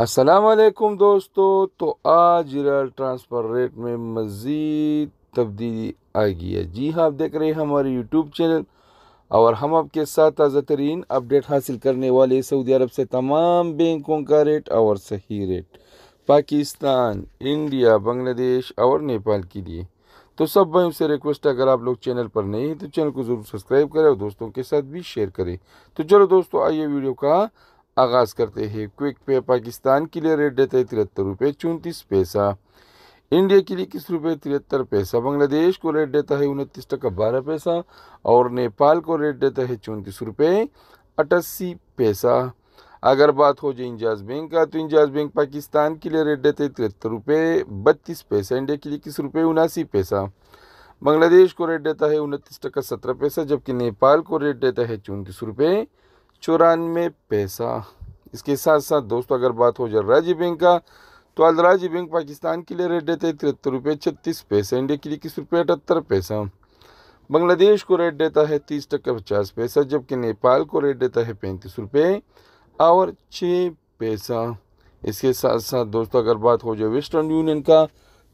असलकुम दोस्तों तो आज रियल ट्रांसफ़र रेट में मज़ीद तब्दीली आ गई है जी हाँ आप देख रहे हैं हमारे यूट्यूब चैनल और हम आपके साथ ताज़ा तरीन अपडेट हासिल करने वाले सऊदी अरब से तमाम बैंकों का रेट और सही रेट पाकिस्तान इंडिया बांग्लादेश और नेपाल के लिए तो सब भाई से रिक्वेस्ट है अगर आप लोग चैनल पर नहीं हैं तो चैनल को ज़रूर सब्सक्राइब करें और दोस्तों के साथ भी शेयर करें तो चलो दोस्तों आइए वीडियो का आगाज़ करते हैं क्विक पे पाकिस्तान के लिए रेट देता है तिहत्तर रुपये चौंतीस पैसा इंडिया के लिए इक्कीस रुपये तिहत्तर पैसा बांग्लादेश को रेट देता है उनतीस टका बारह पैसा और नेपाल को रेट देता है चौंतीस रुपये अट्ठासी पैसा अगर बात हो जाए इंजाज बैंक का तो इंजाज बैंक पाकिस्तान के लिए रेट देते हैं तिहत्तर रुपये बत्तीस पैसा इंडिया के लिए इक्कीस रुपये उनासी पैसा बांग्लादेश को रेट देता है उनतीस टका सत्रह पैसा जबकि नेपाल को रेट देता है चौंतीस रुपये चौरानवे पैसा इसके साथ साथ दोस्तों अगर बात हो जाए राज्य बैंक का तो राज्य बैंक पाकिस्तान के लिए रेट देते हैं तिहत्तर रुपये छत्तीस पैसे इंडिया के लिए किस रुपये अठहत्तर पैसा बांग्लादेश को रेट देता है तीस टक्का पचास पैसा जबकि नेपाल को रेट देता है पैंतीस रुपये और छः पैसा इसके साथ साथ दोस्तों अगर बात हो जाए वेस्टर्न यूनियन का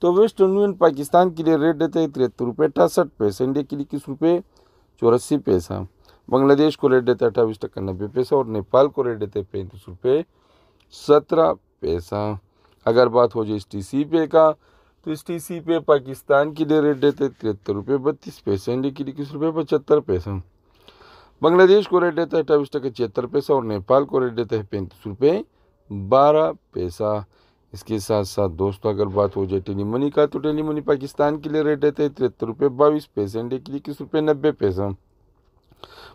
तो वेस्टर्न यूनियन पाकिस्तान के लिए रेट देते हैं तिहत्तर रुपये अठासठ पैसा इंडिया के लिए किस रुपये चौरासी पैसा बांग्लादेश को रेट देता अट्ठावी टक्का नब्बे पैसा और नेपाल को रेट देते हैं पैंतीस रुपये सत्रह पैसा अगर बात हो जाए एस टी सी पे का तो एस टी सी पे पाकिस्तान के लिए रेट देते हैं तिहत्तर रुपये बत्तीस पैसे इंडिया के लिए इक्कीस रुपये पचहत्तर पैसा बांग्लादेश को रेट देता है अट्ठावी टक्का छिहत्तर पैसा और नेपाल को रेट देते हैं पैंतीस रुपये बारह पैसा इसके साथ साथ दोस्तों अगर बात हो जाए टेली मनी का तो टेली मनी पाकिस्तान के लिए रेट देते हैं तिहत्तर रुपये बाईस पैसे इंडिया के लिए इक्कीस रुपये नब्बे पैसा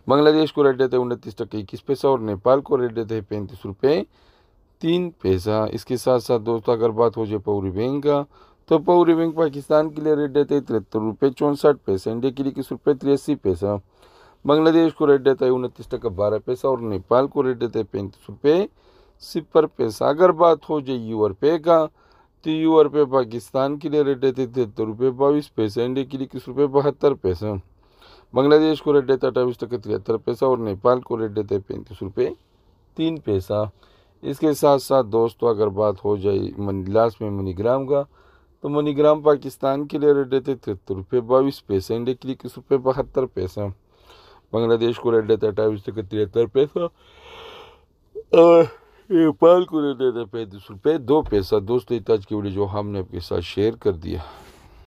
बांग्लादेश को रेट देते हैं उनतीस टक्के इक्कीस पैसा और नेपाल को रेट देते हैं पैंतीस रुपये तीन पैसा इसके साथ साथ दोस्तों अगर बात हो जाए पौरी बैंक का तो पौरी बैंक पाकिस्तान के लिए रेट देते हैं तिहत्तर रुपये चौंसठ पैसा इंडिया के लिए इक्कीस रुपये तिरासी पैसा बांग्लादेश को रेट देता है उनतीस टका बारह पैसा और नेपाल को रेट देते हैं पैंतीस रुपये सिपर पैसा अगर बात हो जाए आर पे का तो आर पे पाकिस्तान के लिए रेट देते तिहत्तर रुपये बाईस पैसा इंडिया के लिए इक्कीस रुपये बहत्तर पैसा बांग्लादेश को रेट देता अट्ठाईस टके तिहत्तर पैसा और नेपाल को रेट देते पैंतीस रुपये तीन पैसा इसके साथ साथ दोस्तों अगर बात हो जाए लास्ट में मनीग्राम का तो मनीग्राम पाकिस्तान के लिए रेट देते तिहत्तर रुपये बाईस पैसे इंडिया के लिए इक्कीस रुपये बहत्तर पैसा बांग्लादेश को रेट देते अट्ठाईस टके तिहत्तर पैसा नेपाल को रेट देते पैंतीस रुपये दो पैसा दोस्तों इत की वीडियो जो हमने आपके साथ शेयर कर दिया